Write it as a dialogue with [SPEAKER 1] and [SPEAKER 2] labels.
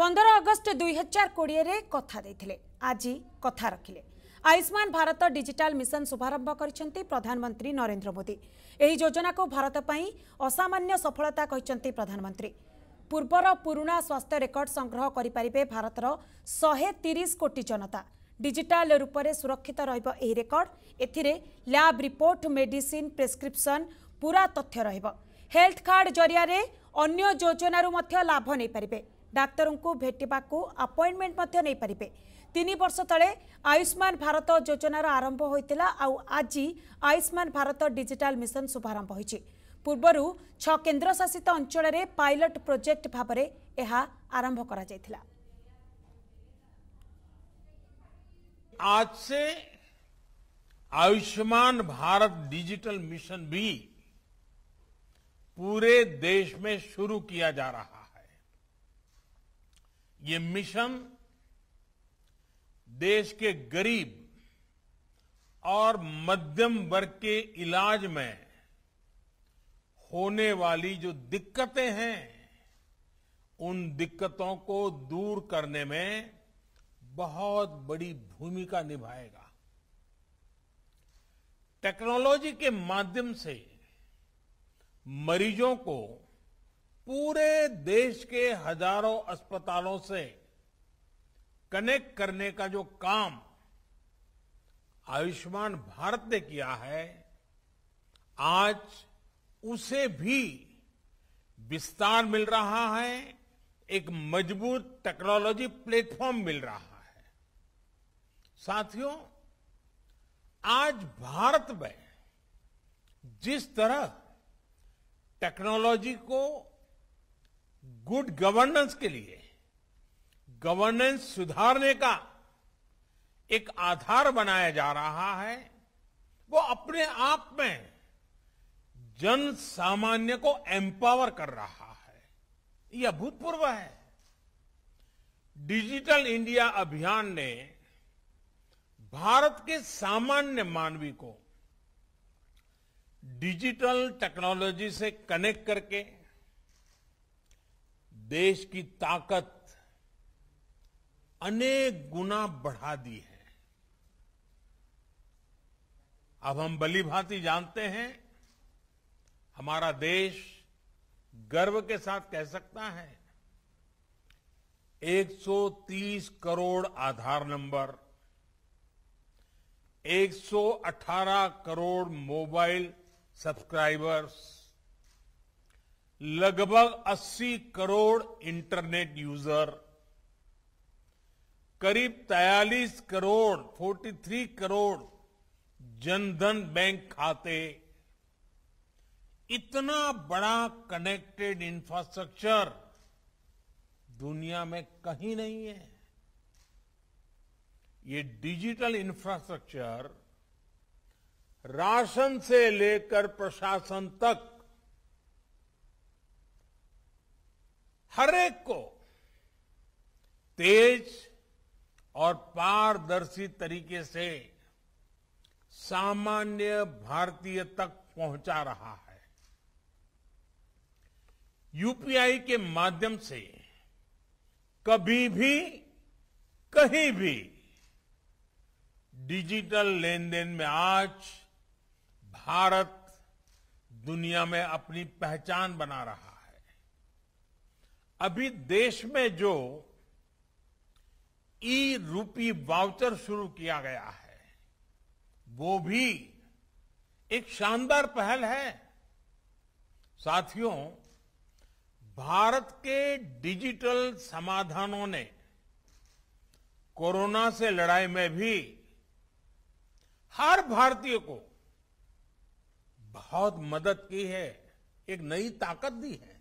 [SPEAKER 1] ପନ୍ଦର ଅଗଷ୍ଟ ଦୁଇହଜାର କୋଡ଼ିଏରେ କଥା ଦେଇଥିଲେ ଆଜି କଥା ରଖିଲେ ଆୟୁଷ୍ମାନ ଭାରତ ଡିଜିଟାଲ ମିଶନ ଶୁଭାରମ୍ଭ କରିଛନ୍ତି ପ୍ରଧାନମନ୍ତ୍ରୀ ନରେନ୍ଦ୍ର ମୋଦି ଏହି ଯୋଜନାକୁ ଭାରତ ପାଇଁ ଅସାମାନ୍ୟ ସଫଳତା କହିଛନ୍ତି ପ୍ରଧାନମନ୍ତ୍ରୀ ପୂର୍ବର ପୁରୁଣା ସ୍ୱାସ୍ଥ୍ୟ ରେକର୍ଡ ସଂଗ୍ରହ କରିପାରିବେ ଭାରତର ଶହେ ତିରିଶ କୋଟି ଜନତା ଡିଜିଟାଲ ରୂପରେ ସୁରକ୍ଷିତ ରହିବ ଏହି ରେକର୍ଡ ଏଥିରେ ଲ୍ୟାବ୍ ରିପୋର୍ଟ ମେଡିସିନ ପ୍ରେସ୍କ୍ରିପ୍ସନ୍ ପୁରା ତଥ୍ୟ ରହିବ ହେଲ୍ଥ କାର୍ଡ ଜରିଆରେ ଅନ୍ୟ ଯୋଜନାରୁ ମଧ୍ୟ ଲାଭ ନେଇପାରିବେ ডাক্তারଙ୍କୁ ଭେଟିବାକୁ ଆପଏଣ୍ଟମେଣ୍ଟ ମଧ୍ୟ ନେଇପାରିବେ ତିନି ବର୍ଷ ତଳେ ଆୟୁଷ୍ମାନ ଭାରତ ଯୋଜନାର ଆରମ୍ଭ ହୋଇଥିଲା ଆଉ ଆଜି ଆୟୁଷ୍ମାନ ଭାରତ ଡିଜିଟାଲ ମିଶନ ଶୁଭାରମ୍ଭ ହୋଇଛି ପୂର୍ବରୁ ଛଅ କେନ୍ଦ୍ରଶାସିତ ଅଞ୍ଚଳରେ ପାଇଲଟ ପ୍ରୋଜେକ୍ଟ ଭାବରେ ଏହା ଆରମ୍ଭ କରାଯାଇଥିଲା
[SPEAKER 2] आज से आयुष्मान भारत डिजिटल मिशन भी पूरे देश में शुरू किया जा रहा है ये मिशन देश के गरीब और मध्यम वर्ग के इलाज में होने वाली जो दिक्कतें हैं उन दिक्कतों को दूर करने में बहुत बड़ी भूमिका निभाएगा टेक्नोलॉजी के माध्यम से मरीजों को पूरे देश के हजारों अस्पतालों से कनेक्ट करने का जो काम आयुष्मान भारत ने किया है आज उसे भी विस्तार मिल रहा है एक मजबूत टेक्नोलॉजी प्लेटफॉर्म मिल रहा है साथियों आज भारत में जिस तरह टेक्नोलॉजी को गुड गवर्नेंस के लिए गवर्नेंस सुधारने का एक आधार बनाया जा रहा है वो अपने आप में जन सामान्य को एम्पावर कर रहा है यह अभूतपूर्व है डिजिटल इंडिया अभियान ने भारत के सामान्य मानवी को डिजिटल टेक्नोलॉजी से कनेक्ट करके देश की ताकत अनेक गुना बढ़ा दी है अब हम बली भांति जानते हैं हमारा देश गर्व के साथ कह सकता है 130 crore Aadhaar number 118 crore mobile subscribers लगभग 80 करोड़ इंटरनेट यूजर करीब 43 करोड़ 43 करोड़ जनधन बैंक खाते इतना बड़ा कनेक्टेड इंफ्रास्ट्रक्चर दुनिया में कहीं नहीं है ये डिजिटल इंफ्रास्ट्रक्चर राशन से लेकर प्रशासन तक हर एक को तेज और पारदर्शी तरीके से सामान्य भारतीय तक पहुंचा रहा है यूपीआई के माध्यम से कभी भी कहीं भी डिजिटल लेन देन में आज भारत दुनिया में अपनी पहचान बना रहा है अभी देश में जो ई रूपी वाउचर शुरू किया गया है वो भी एक शानदार पहल है साथियों भारत के डिजिटल समाधानों ने कोरोना से लड़ाई में भी हर भारतीय को बहुत मदद की है एक नई ताकत दी है